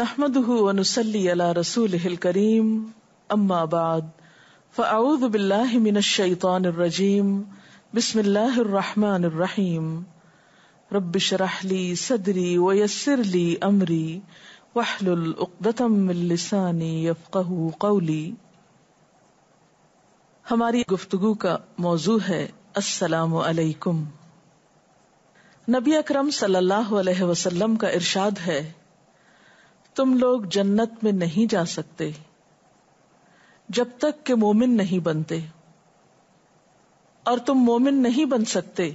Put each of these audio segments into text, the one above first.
नहमदनसली अला रसूल करीम अम्माबाद फ़ाउद बिल्लाशैतरजीम बिस्मिल्लाहमानीम रबिशराहली सदरी वयसरली अमरी वहलुल उकदतम लिसानी यफ़क़हू कौली हमारी गुफ्तगु का मौजू है अस्सलाम वालेकुम नबी अकरम सल्लल्लाहु अलैहि वसल्लम का इरशाद है तुम लोग जन्नत में नहीं जा सकते जब तक के मोमिन नहीं बनते और तुम मोमिन नहीं बन सकते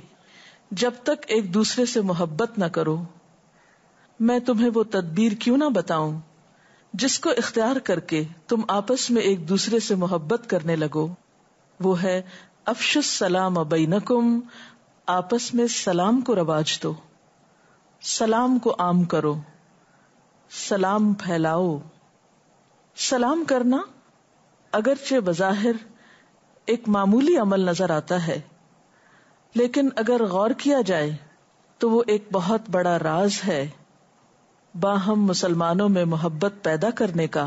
जब तक एक दूसरे से मोहब्बत ना करो मैं तुम्हें वो तदबीर क्यों ना बताऊं जिसको इख्तियार करके तुम आपस में एक दूसरे से मोहब्बत करने लगो वो है अफशुस सलाम अबैनकुम आपस में सलाम को रवाज दो सलाम को आम करो सलाम फैलाओ सलाम करना अगरचे बजाहिर एक मामूली अमल नजर आता है लेकिन अगर गौर किया जाए तो वो एक बहुत बड़ा राज है बाहम मुसलमानों में मोहब्बत पैदा करने का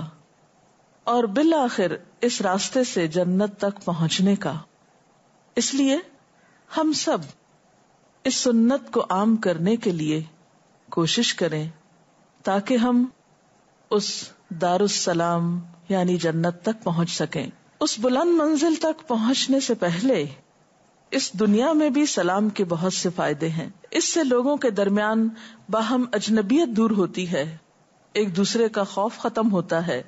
और बिल आखिर इस रास्ते से जन्नत तक पहुंचने का इसलिए हम सब इस सुन्नत को आम करने के लिए कोशिश करें ताकि हम उस दारुसलाम यानी जन्नत तक पहुंच सकें उस बुलंद मंजिल तक पहुंचने से पहले इस दुनिया में भी सलाम के बहुत से फायदे हैं इससे लोगों के दरमियान बाहम अजनबियत दूर होती है एक दूसरे का खौफ खत्म होता है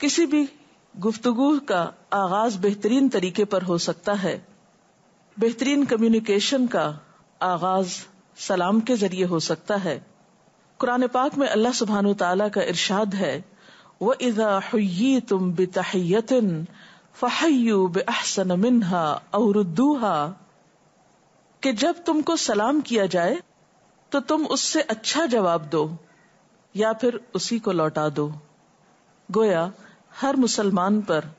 किसी भी गुफ्तगु का आगाज बेहतरीन तरीके पर हो सकता है बेहतरीन कम्युनिकेशन का आगाज सलाम के जरिए हो सकता है कुरान पाक में अल्लाह सुबहान तला का इरशाद है व इजा हुई तुम बितहयतिन फहयू बहसन मिनहा औरदूहा कि जब तुमको सलाम किया जाए तो तुम उससे अच्छा जवाब दो या फिर उसी को लौटा दो गोया हर मुसलमान पर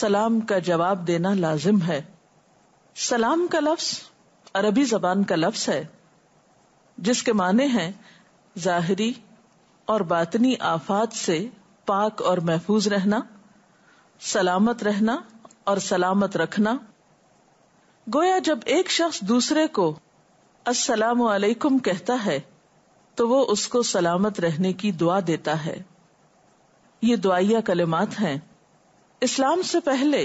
सलाम का जवाब देना लाजिम है सलाम का लफ्ज अरबी जबान का लफ्ज है जिसके माने हैं जाहरी और बातनी आफात से पाक और महफूज रहना सलामत रहना और सलामत रखना गोया जब एक शख्स दूसरे को असलाम वालेकुम कहता है तो वो उसको सलामत रहने की दुआ देता है ये दुआइया कलिमात हैं इस्लाम से पहले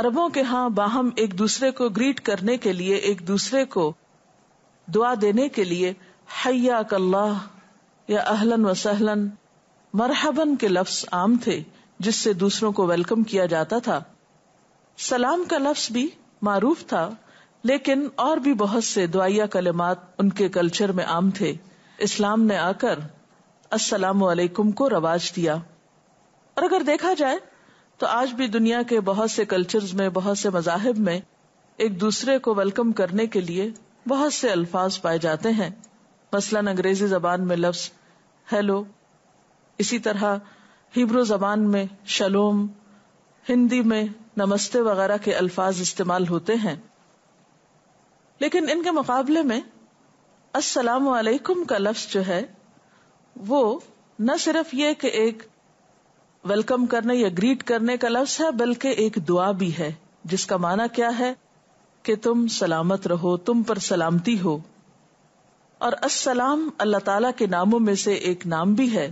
अरबों के हां बाहम एक दूसरे को ग्रीट करने के लिए एक दूसरे को दुआ देने के लिए हयाक कल्ला या अहलन व सहलन मरहबन के लफ्स आम थे जिससे दूसरों को वेलकम किया जाता था सलाम का लफ्स भी मारूफ था लेकिन और भी बहुत से दुआया कलेमात उनके कल्चर में आम थे इस्लाम ने आकर अस्सलाम वालेकुम को रवाज दिया और अगर देखा जाए तो आज भी दुनिया के बहुत से कल्चर्स में बहुत से मजाहब में एक दूसरे को वेलकम करने के लिए बहुत से अल्फाज पाए जाते हैं मसलन अंग्रेजी जबान में लफ्ज हेलो इसी तरह हिब्रो जबान में शलोम हिंदी में नमस्ते वगैरह के अल्फाज इस्तेमाल होते हैं लेकिन इनके मुकाबले में असलाम वालेकुम का लफ्ज जो है वो न सिर्फ ये कि एक वेलकम करने या ग्रीट करने का लफ्ज है बल्कि एक दुआ भी है जिसका माना क्या है कि तुम सलामत रहो तुम पर सलामती हो और असलाम अल्लाह ताला के नामों में से एक नाम भी है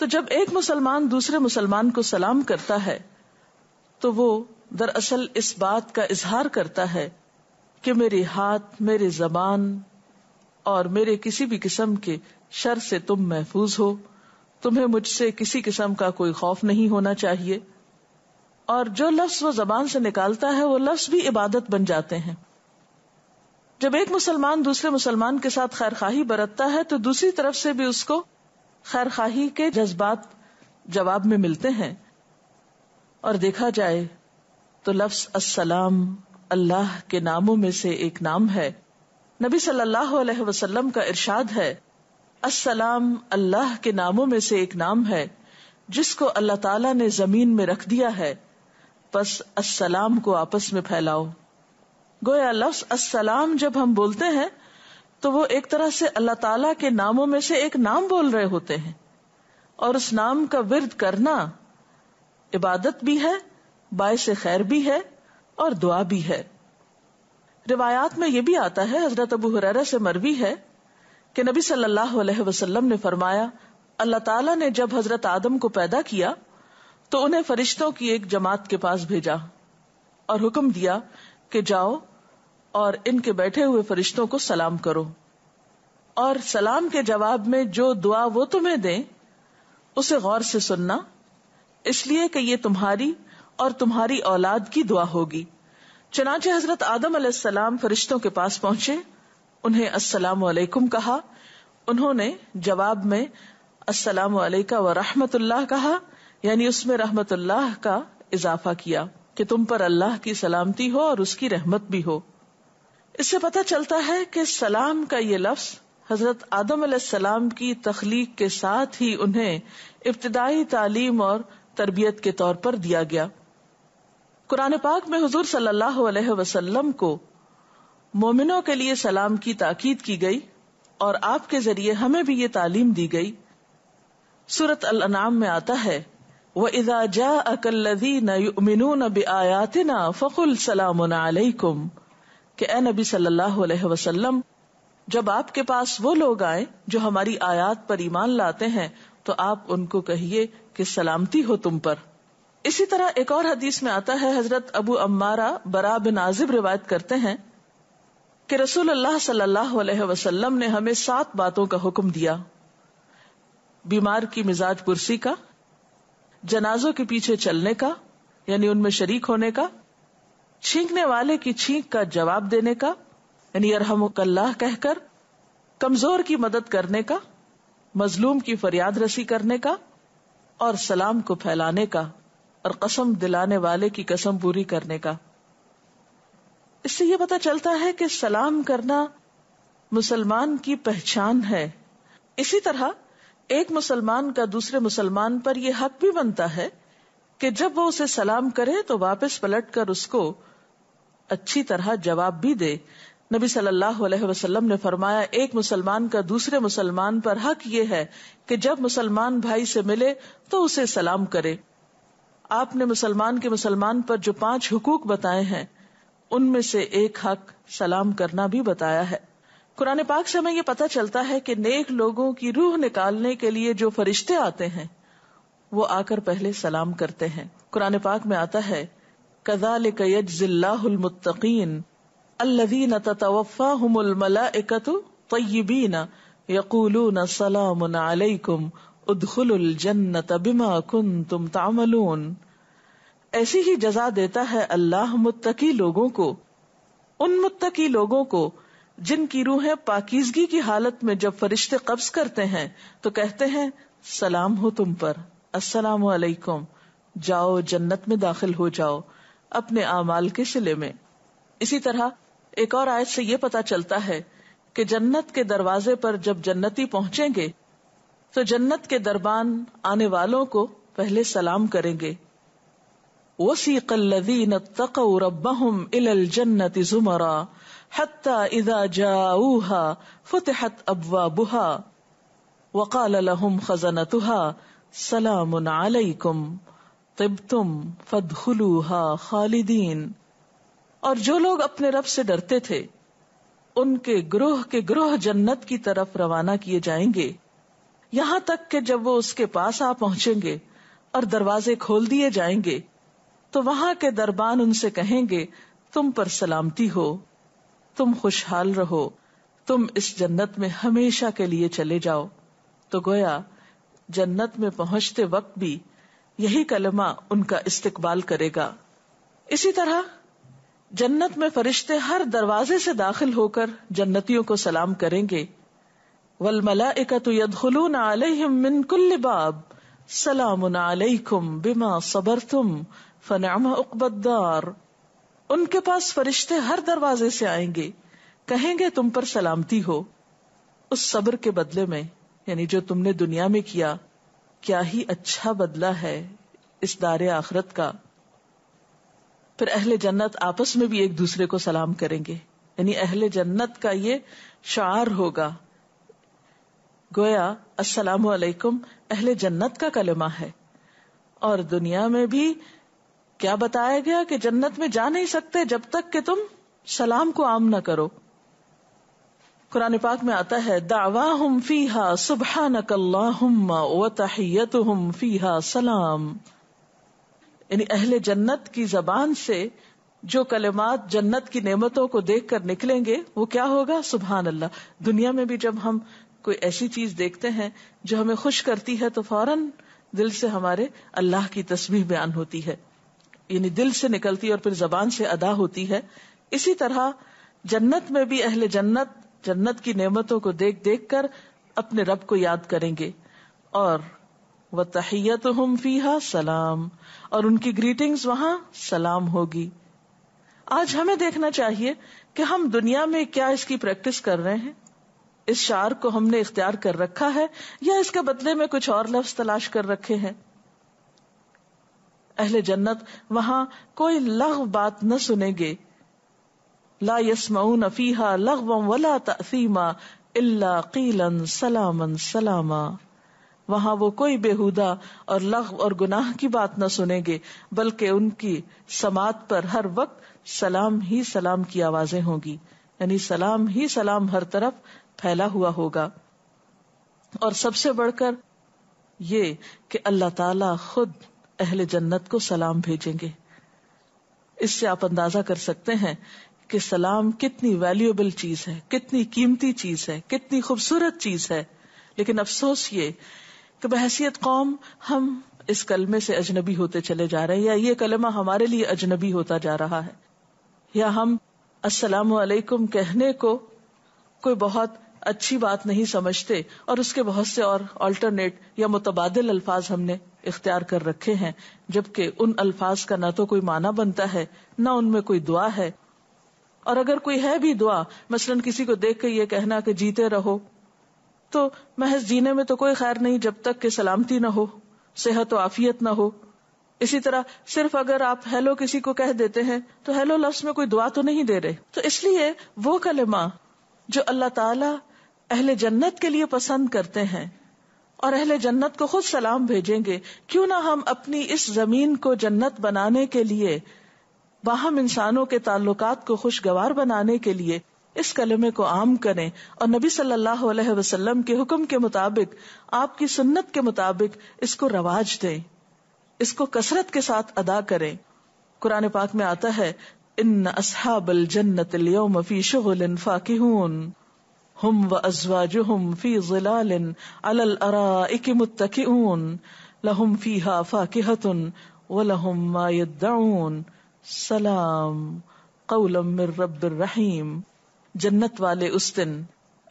तो जब एक मुसलमान दूसरे मुसलमान को सलाम करता है तो वो दरअसल इस बात का इजहार करता है कि मेरे हाथ मेरे जबान और मेरे किसी भी किस्म के शर से तुम महफूज हो तुम्हें मुझसे किसी किस्म का कोई खौफ नहीं होना चाहिए और जो लफ्ज वो जबान से निकालता है वो लफ्ज भी इबादत बन जाते हैं जब एक मुसलमान दूसरे मुसलमान के साथ खैर खाही बरतता है तो दूसरी तरफ से भी उसको खैर खाही के जज्बात जवाब में मिलते हैं और देखा जाए तो लफ्ज असलाम अल्लाह के नामों में से एक नाम है नबी सल्लल्लाहु अलैहि वसल्लम का इरशाद है असलाम अल्लाह के नामों में से एक नाम है जिसको अल्लाह ताला ने जमीन में रख दिया है बस असलाम को आपस में फैलाओ गोया लफ्ज असलाम जब हम बोलते हैं तो वो एक तरह से अल्लाह ताला के नामों में से एक नाम बोल रहे होते हैं और उस नाम का विरद करना इबादत भी है बायस खैर भी है और दुआ भी है रिवायात में यह भी आता है हजरत अबू हुरैरा से मरवी है कि नबी सल्लल्लाहु अलैहि वसल्लम ने फरमाया अल्लाह ताला ने जब हजरत आदम को पैदा किया तो उन्हें फरिश्तों की एक जमात के पास भेजा और हुक्म दिया कि जाओ और इनके बैठे हुए फरिश्तों को सलाम करो और सलाम के जवाब में जो दुआ वो तुम्हें दें उसे गौर से सुनना इसलिए कि ये तुम्हारी और तुम्हारी औलाद की दुआ होगी चनाचे हजरत आदम अलैहिस्सलाम फरिश्तों के पास पहुंचे उन्हें अस्सलाम वालेकुम कहा उन्होंने जवाब में अस्सलाम वालेका व रहमतुल्लाह कहा यानी उसमें रहमतुल्लाह का इजाफा किया कि तुम पर अल्लाह की सलामती हो और उसकी रहमत भी हो इससे पता चलता है कि सलाम का ये लफ्ज हजरत आदम सलाम की तखलीक के साथ ही उन्हें इब्तदाई तालीम और तरबियत के तौर पर दिया गया कुरान पाक में हजूर सल्लल्लाहु अलैहि को मोमिनों के लिए सलाम की ताकीद की गई और आपके जरिए हमें भी ये तालीम दी गई सूरत अल में आता है वह इजा जा अकल्लदी नमिन आयातना फकुल सलाम कि ए नबी सल्लल्लाहु अलैहि वसल्लम जब आपके पास वो लोग आए जो हमारी आयात पर ईमान लाते हैं तो आप उनको कहिए कि सलामती हो तुम पर इसी तरह एक और हदीस में आता है हजरत अबू अम्मारा बरा बिन आजिब रिवायत करते हैं कि रसूल अल्लाह सल्लल्लाहु अलैहि वसल्लम ने हमें सात बातों का हुक्म दिया बीमार की मिजाज पुरसी का जनाजों के पीछे चलने का यानी उनमें शरीक होने का छींकने वाले की छींक का जवाब देने का यानी अरहमुकल्लाह कहकर कमजोर की मदद करने का मजलूम की फरियाद रसी करने का और सलाम को फैलाने का और कसम दिलाने वाले की कसम पूरी करने का इससे यह पता चलता है कि सलाम करना मुसलमान की पहचान है इसी तरह एक मुसलमान का दूसरे मुसलमान पर यह हक भी बनता है कि जब वो उसे सलाम करे तो वापस पलट कर उसको अच्छी तरह जवाब भी दे नबी सल्लल्लाहु अलैहि वसल्लम ने फरमाया एक मुसलमान का दूसरे मुसलमान पर हक ये है कि जब मुसलमान भाई से मिले तो उसे सलाम करे आपने मुसलमान के मुसलमान पर जो पांच हुकूक बताए हैं उनमें से एक हक सलाम करना भी बताया है कुरान पाक से हमें ये पता चलता है कि नेक लोगों की रूह निकालने के लिए जो फरिश्ते आते हैं वो आकर पहले सलाम करते हैं कुरान पाक में आता है कजाल यजल्लातकीन अल्लवीन जन्नत बिमा ऐसी ही जजा देता है अल्लाह मुत्तकी लोगों को उन मुत्तकी लोगों को जिनकी रूहे पाकिजगी की हालत में जब फरिश्ते कब्ज करते हैं तो कहते हैं सलाम हो तुम पर अस्सलाम वालेकुम जाओ जन्नत में दाखिल हो जाओ अपने आमाल के शिले में इसी तरह एक और आयत से ये पता चलता है कि जन्नत के दरवाजे पर जब जन्नती पहुंचेंगे तो जन्नत के दरबान आने वालों को पहले सलाम करेंगे وسيق الذين اتقوا ربهم إلى الجنة زمرا حتى إذا جاءوها فتحت أبوابها وقال لهم خزنتها سلام عليكم तिब तुम फदखलूहा खालिदीन और जो लोग अपने रब से डरते थे उनके ग्रोह के ग्रोह जन्नत की तरफ रवाना किए जाएंगे यहां तक कि जब वो उसके पास आ पहुंचेंगे और दरवाजे खोल दिए जाएंगे तो वहां के दरबान उनसे कहेंगे तुम पर सलामती हो तुम खुशहाल रहो तुम इस जन्नत में हमेशा के लिए चले जाओ तो गोया जन्नत में पहुंचते वक्त भी यही कलमा उनका इस्तकबाल करेगा इसी तरह जन्नत में फरिश्ते हर दरवाजे से दाखिल होकर जन्नतियों को सलाम करेंगे वल मलाकुल्लिबाब सलाम अलैकुम बिमा सबर तुम फनामा उनके पास फरिश्ते हर दरवाजे से आएंगे कहेंगे तुम पर सलामती हो उस सब्र के बदले में यानी जो तुमने दुनिया में किया क्या ही अच्छा बदला है इस दार आखरत का फिर अहले जन्नत आपस में भी एक दूसरे को सलाम करेंगे यानी अहले जन्नत का ये शार होगा गोया अस्सलाम वालेकुम अहले जन्नत का कलमा है और दुनिया में भी क्या बताया गया कि जन्नत में जा नहीं सकते जब तक कि तुम सलाम को आम ना करो कुरान पाक में आता है दावा हम फीहा सुबह नकल्लाहत हम फीहा सलाम यानी अहले जन्नत की जबान से जो कलेमात जन्नत की नेमतों को देख कर निकलेंगे वो क्या होगा सुबहान अल्लाह दुनिया में भी जब हम कोई ऐसी चीज देखते हैं जो हमें खुश करती है तो फौरन दिल से हमारे अल्लाह की तस्वीर बयान होती है यानी दिल से निकलती है और फिर जबान से अदा होती है इसी तरह जन्नत में भी अहले जन्नत जन्नत की नेमतों को देख देख कर अपने रब को याद करेंगे और वह तहियत हम फीहा सलाम और उनकी ग्रीटिंग्स वहां सलाम होगी आज हमें देखना चाहिए कि हम दुनिया में क्या इसकी प्रैक्टिस कर रहे हैं इस शार को हमने इख्तियार कर रखा है या इसके बदले में कुछ और लफ्ज तलाश कर रखे हैं अहले जन्नत वहां कोई लघ बात न सुनेंगे ला यसमाउन फीहा लघवम वला तफीमा इल्ला कीलन सलामन सलामा वहां वो कोई बेहुदा और लघव और गुनाह की बात न सुनेंगे बल्कि उनकी समात पर हर वक्त सलाम ही सलाम की आवाजें होंगी यानी सलाम ही सलाम हर तरफ फैला हुआ होगा और सबसे बढ़कर ये कि अल्लाह ताला खुद अहले जन्नत को सलाम भेजेंगे इससे आप अंदाजा कर सकते हैं कि सलाम कितनी वैल्यूएबल चीज है कितनी कीमती चीज है कितनी खूबसूरत चीज है लेकिन अफसोस ये कि बहसीत कौम हम इस कलमे से अजनबी होते चले जा रहे हैं या ये कलमा हमारे लिए अजनबी होता जा रहा है या हम असलाम वालेकुम कहने को कोई बहुत अच्छी बात नहीं समझते और उसके बहुत से और अल्टरनेट या मुतबादल अल्फाज हमने इख्तियार कर रखे हैं जबकि उन अल्फाज का ना तो कोई माना बनता है ना उनमें कोई दुआ है और अगर कोई है भी दुआ मसलन किसी को देख के ये कहना कि जीते रहो तो महज जीने में तो कोई खैर नहीं जब तक कि सलामती ना हो सेहत और आफियत ना हो इसी तरह सिर्फ अगर आप हेलो किसी को कह देते हैं तो हेलो लफ्स में कोई दुआ तो नहीं दे रहे तो इसलिए वो कलमा जो अल्लाह ताला अहले जन्नत के लिए पसंद करते हैं और अहले जन्नत को खुद सलाम भेजेंगे क्यों ना हम अपनी इस जमीन को जन्नत बनाने के लिए बाहम इंसानों के ताल्लुक को खुशगवार बनाने के लिए इस कलमे को आम करें और नबी सल्लल्लाहु अलैहि वसल्लम के हुक्म के मुताबिक आपकी सुन्नत के मुताबिक इसको रवाज दे इसको कसरत के साथ अदा करें कुरान पाक में आता है इन असहाबल जन्नत लियोम सलाम कौलम मिर रब रहीम जन्नत वाले उस दिन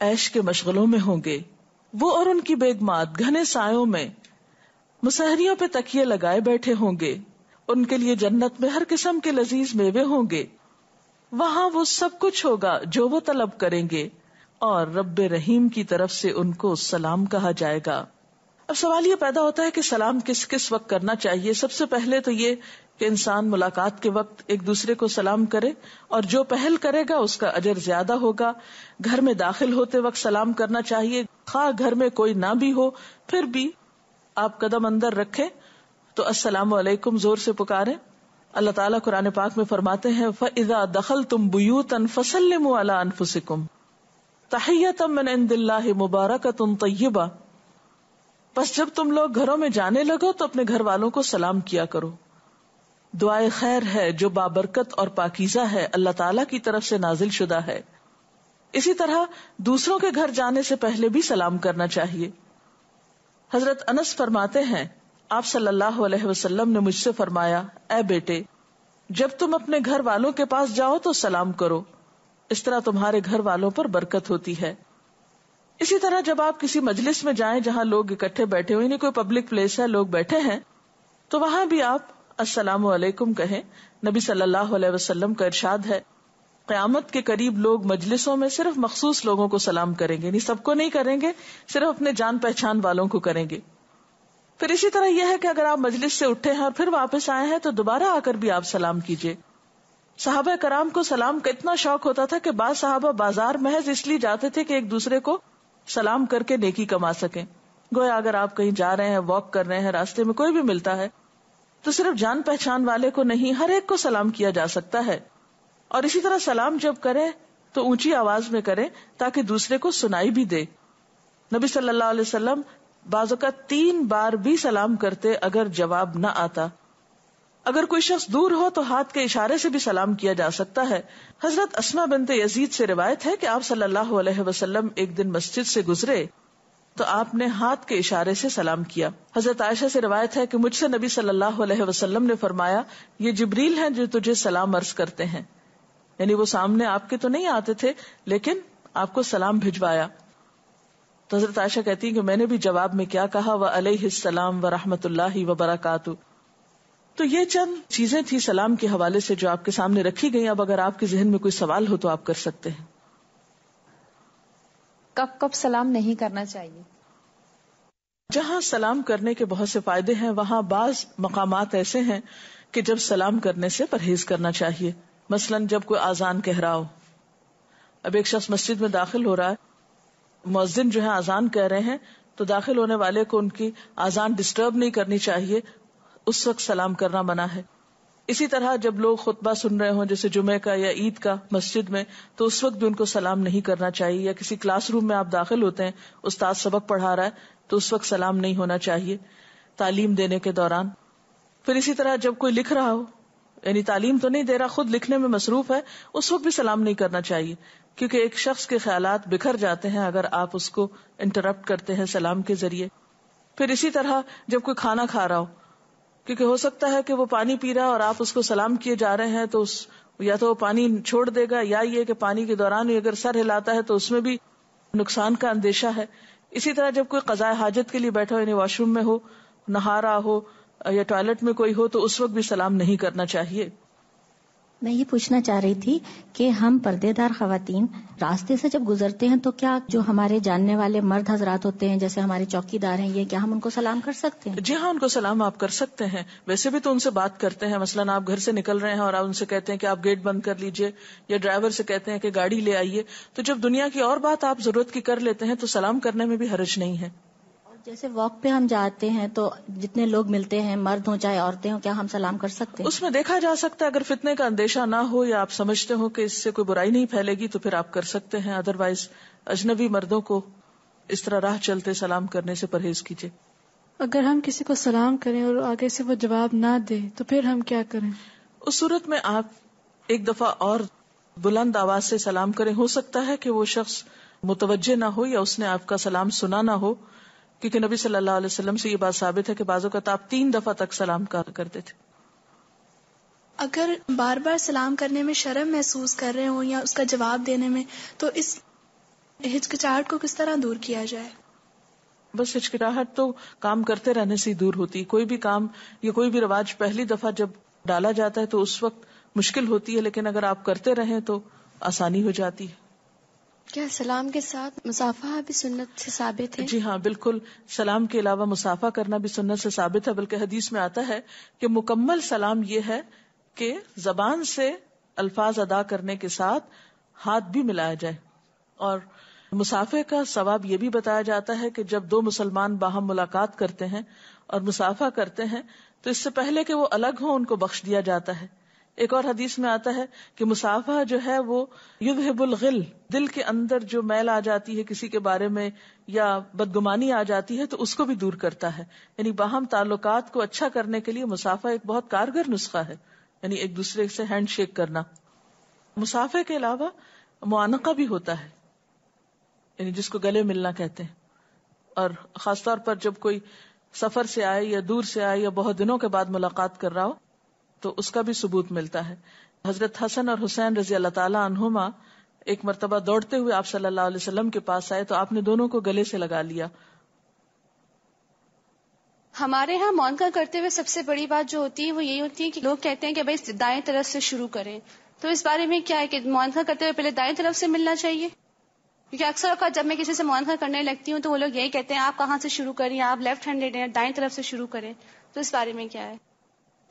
ऐश के मशगलों में होंगे वो और उनकी बेगमात घने सायों में मुसहरियों पे तकिए लगाए बैठे होंगे उनके लिए जन्नत में हर किस्म के लजीज मेवे होंगे वहाँ वो सब कुछ होगा जो वो तलब करेंगे और रब रहीम की तरफ से उनको सलाम कहा जाएगा अब सवाल ये पैदा होता है कि सलाम किस किस वक्त करना चाहिए सबसे पहले तो ये कि इंसान मुलाकात के वक्त एक दूसरे को सलाम करे और जो पहल करेगा उसका अजर ज्यादा होगा घर में दाखिल होते वक्त सलाम करना चाहिए खा घर में कोई ना भी हो फिर भी आप कदम अंदर रखे तो असलाम वालेकुम जोर से पुकारे अल्लाह ताला कुरान पाक में फरमाते हैं फ़ा दखल तुम बुयूतन फसलम अला अनफुसिकुम तहैयतम मिन इंदिल्लाहि मुबारकतुन तय्यबा बस जब तुम लोग घरों में जाने लगो तो अपने घर वालों को सलाम किया करो दुआए खैर है जो बाबरकत और पाकिजा है अल्लाह ताला की तरफ से नाजिल शुदा है इसी तरह दूसरों के घर जाने से पहले भी सलाम करना चाहिए हजरत अनस फरमाते हैं आप सल्लल्लाहु अलैहि वसल्लम ने मुझसे फरमाया ए बेटे जब तुम अपने घर वालों के पास जाओ तो सलाम करो इस तरह तुम्हारे घर वालों पर बरकत होती है इसी तरह जब आप किसी मजलिस में जाएं जहां लोग इकट्ठे बैठे हुए नहीं कोई पब्लिक प्लेस है लोग बैठे हैं तो वहां भी आप अस्सलाम वालेकुम कहें नबी सल्लल्लाहु अलैहि वसल्लम का इरशाद है क्यामत के करीब लोग मजलिसों में सिर्फ मखसूस लोगों को सलाम करेंगे नहीं सबको नहीं करेंगे सिर्फ अपने जान पहचान वालों को करेंगे फिर इसी तरह यह है कि अगर आप मजलिस से उठे हैं और फिर वापस आए हैं तो दोबारा आकर भी आप सलाम कीजिए साहब कराम को सलाम का इतना शौक होता था कि बाद साहबा बाजार महज इसलिए जाते थे कि एक दूसरे को सलाम करके नेकी कमा सके गोया अगर आप कहीं जा रहे हैं वॉक कर रहे हैं रास्ते में कोई भी मिलता है तो सिर्फ जान पहचान वाले को नहीं हर एक को सलाम किया जा सकता है और इसी तरह सलाम जब करें तो ऊंची आवाज में करें ताकि दूसरे को सुनाई भी दे नबी सल्लाम अलैहि बाजू का तीन बार भी सलाम करते अगर जवाब न आता अगर कोई शख्स दूर हो तो हाथ के इशारे से भी सलाम किया जा सकता है हजरत असमा बनते यजीद से रिवायत है कि आप सल्लल्लाहु अलैहि वसल्लम एक दिन मस्जिद से गुजरे तो आपने हाथ के इशारे से सलाम किया हजरत आयशा से रिवायत है कि मुझसे नबी सल्लल्लाहु अलैहि वसल्लम ने फरमाया ये जिब्रील है जो तुझे सलाम अर्ज करते हैं यानी वो सामने आपके तो नहीं आते थे लेकिन आपको सलाम भिजवाया तो हजरत आयशा कहती है कि मैंने भी जवाब में क्या कहा वह अलैहिस्सलाम व रहमतुल्लाहि व बरकातु तो ये चंद चीजें थी सलाम के हवाले से जो आपके सामने रखी गई अब अगर आपके जहन में कोई सवाल हो तो आप कर सकते हैं कब कब सलाम नहीं करना चाहिए जहां सलाम करने के बहुत से फायदे हैं वहां बाज मकाम ऐसे हैं कि जब सलाम करने से परहेज करना चाहिए मसलन जब कोई आजान कह रहा हो अब एक शख्स मस्जिद में दाखिल हो रहा है मोजिन जो है आजान कह रहे हैं तो दाखिल होने वाले को उनकी आजान डिस्टर्ब नहीं करनी चाहिए उस वक्त सलाम करना मना है इसी तरह जब लोग खुतबा सुन रहे हो जैसे जुमे का या ईद का मस्जिद में तो उस वक्त भी उनको सलाम नहीं करना चाहिए या किसी क्लास रूम में आप दाखिल होते हैं उस्ताद सबक पढ़ा रहा है तो उस वक्त सलाम नहीं होना चाहिए तालीम देने के दौरान फिर इसी तरह जब कोई लिख रहा हो यानी तालीम तो नहीं दे रहा खुद लिखने में मसरूफ है उस वक्त भी सलाम नहीं करना चाहिए क्योंकि एक शख्स के ख्याल बिखर जाते हैं अगर आप उसको इंटरप्ट करते हैं सलाम के जरिए फिर इसी तरह जब कोई खाना खा रहा हो क्योंकि हो सकता है कि वो पानी पी रहा है और आप उसको सलाम किए जा रहे हैं तो उस या तो वो पानी छोड़ देगा या ये कि पानी के दौरान अगर सर हिलाता है तो उसमें भी नुकसान का अंदेशा है इसी तरह जब कोई कजाय हाजत के लिए बैठा हो यानी वॉशरूम में हो नहा रहा हो या टॉयलेट में कोई हो तो उस वक्त भी सलाम नहीं करना चाहिए मैं ये पूछना चाह रही थी कि हम पर्देदार खातन रास्ते से जब गुजरते हैं तो क्या जो हमारे जानने वाले मर्द हजरात होते हैं जैसे हमारे चौकीदार हैं ये क्या हम उनको सलाम कर सकते हैं जी हाँ उनको सलाम आप कर सकते हैं वैसे भी तो उनसे बात करते हैं मसला आप घर से निकल रहे हैं और आप उनसे कहते हैं कि आप गेट बंद कर लीजिए या ड्राइवर से कहते हैं कि गाड़ी ले आइए तो जब दुनिया की और बात आप जरूरत की कर लेते हैं तो सलाम करने में भी हरज नहीं है जैसे वॉक पे हम जाते हैं तो जितने लोग मिलते हैं मर्द हो चाहे औरतें हो क्या हम सलाम कर सकते हैं उसमें देखा जा सकता है अगर फितने का अंदेशा ना हो या आप समझते हो कि इससे कोई बुराई नहीं फैलेगी तो फिर आप कर सकते हैं अदरवाइज अजनबी मर्दों को इस तरह राह चलते सलाम करने से परहेज कीजिए अगर हम किसी को सलाम करें और आगे से वो जवाब ना दे तो फिर हम क्या करें उस सूरत में आप एक दफा और बुलंद आवाज से सलाम करें हो सकता है कि वो शख्स मुतवजे ना हो या उसने आपका सलाम सुना ना हो क्योंकि नबी सल्लल्लाहु अलैहि वसल्लम से ये बात साबित है कि बाजू का आप तीन दफा तक सलाम करते थे अगर बार बार सलाम करने में शर्म महसूस कर रहे हो या उसका जवाब देने में तो इस हिचकिचाहट को किस तरह दूर किया जाए बस हिचकिचाहट तो काम करते रहने से ही दूर होती है कोई भी काम या कोई भी रिवाज पहली दफा जब डाला जाता है तो उस वक्त मुश्किल होती है लेकिन अगर आप करते रहें तो आसानी हो जाती है क्या सलाम के साथ मुसाफा भी सुन्नत से साबित है जी हाँ बिल्कुल सलाम के अलावा मुसाफा करना भी सुन्नत से साबित है बल्कि हदीस में आता है कि मुकम्मल सलाम ये है कि जबान से अल्फाज अदा करने के साथ हाथ भी मिलाया जाए और मुसाफे का सवाब ये भी बताया जाता है कि जब दो मुसलमान बाहम मुलाकात करते हैं और मुसाफा करते हैं तो इससे पहले कि वो अलग हो उनको बख्श दिया जाता है एक और हदीस में आता है कि मुसाफा जो है वो युद्धबुल गिल दिल के अंदर जो मैल आ जाती है किसी के बारे में या बदगुमानी आ जाती है तो उसको भी दूर करता है यानी बाहम ताल्लुकात को अच्छा करने के लिए मुसाफा एक बहुत कारगर नुस्खा है यानी एक दूसरे से हैंडशेक करना मुसाफे के अलावा मुआनका भी होता है यानी जिसको गले मिलना कहते हैं और खासतौर पर जब कोई सफर से आए या दूर से आए या बहुत दिनों के बाद मुलाकात कर रहा हो तो उसका भी सबूत मिलता है हजरत हसन और हुसैन रजी अल्लाह तला एक मरतबा दौड़ते हुए आप सल्लल्लाहु अलैहि वसल्लम के पास आए तो आपने दोनों को गले से लगा लिया हमारे यहाँ मौनका करते हुए सबसे बड़ी बात जो होती है वो यही होती है कि लोग कहते हैं कि भाई दाएं तरफ से शुरू करें तो इस बारे में क्या है कि मौनका करते हुए पहले दाएं तरफ से मिलना चाहिए क्योंकि अक्सर अवका जब मैं किसी से मौनका करने लगती हूँ तो वो लोग यही कहते हैं आप कहाँ से शुरू करें आप लेफ्ट हैंडेड हैं दाएं तरफ से शुरू करें तो इस बारे में क्या है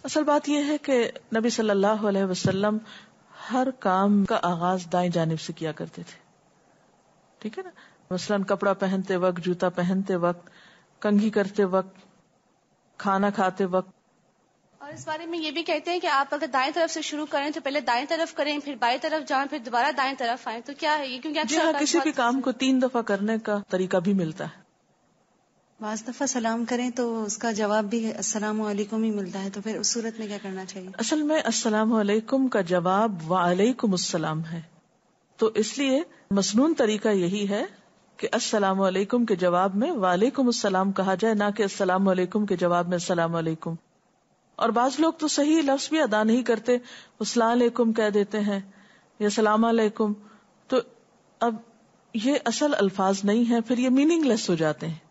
असल बात यह है कि नबी सल्लल्लाहु अलैहि वसल्लम हर काम का आगाज दाएं जानब से किया करते थे ठीक है ना मसलन कपड़ा पहनते वक्त जूता पहनते वक्त कंघी करते वक्त खाना खाते वक्त और इस बारे में ये भी कहते हैं कि आप अगर दाएं तरफ से शुरू करें तो पहले दाएं तरफ करें फिर बाएं तरफ जाएं फिर दोबारा दाएं तरफ आए तो क्या है ये क्योंकि हाँ, किसी भी काम को तीन दफा करने का तरीका भी मिलता है बाज दफा सलाम करें तो उसका जवाब भी अस्सलाम ही मिलता है तो फिर उस सूरत में क्या करना चाहिए असल में अस्सलाम का जवाब वालेकुम अस्सलाम है तो इसलिए मसनून तरीका यही है कि अस्सलाम के जवाब में वालेकुम अस्सलाम कहा जाए ना कि अस्सलाम के जवाब में अस्सलाम और बाज लोग तो सही लफ्ज भी अदा नहीं करते असलाकुम कह देते हैं या सलाम तो अब ये असल अल्फाज नहीं है फिर ये मीनिंगस हो जाते हैं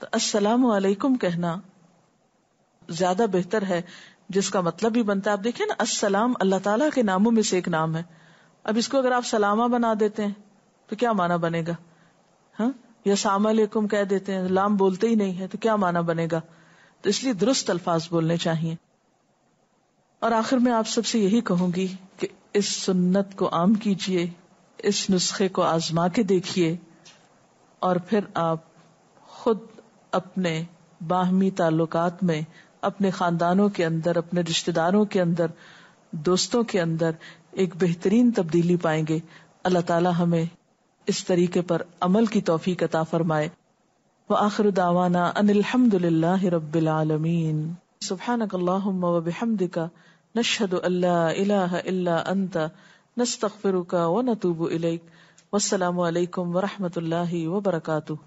तो अस्सलाम वालेकुम कहना ज्यादा बेहतर है जिसका मतलब भी बनता है आप देखिये ना असलाम अल्लाह ताला के नामों में से एक नाम है अब इसको अगर आप सलामा बना देते हैं तो क्या माना बनेगा हाँ या सामालेकुम कह देते हैं लाम बोलते ही नहीं है तो क्या माना बनेगा तो इसलिए दुरुस्त अल्फाज बोलने चाहिए और आखिर में आप सबसे यही कहूंगी कि इस सुन्नत को आम कीजिए इस नुस्खे को आजमा के देखिए और फिर आप खुद अपने बाहमी ताल्लुकात में अपने खानदानों के अंदर अपने रिश्तेदारों के अंदर दोस्तों के अंदर एक बेहतरीन तब्दीली पाएंगे अल्लाह ताला हमें इस तरीके पर अमल की तोफ़ी कता फरमाए व आखिर दावाना अनिलहमदुल्ला रबालमीन सुबहानकल्लाहमदिका नशहद अल्लाह इला अंत नस्तफ़िरुका व नतूब इलैक वसलम वरहमत ला वबरकू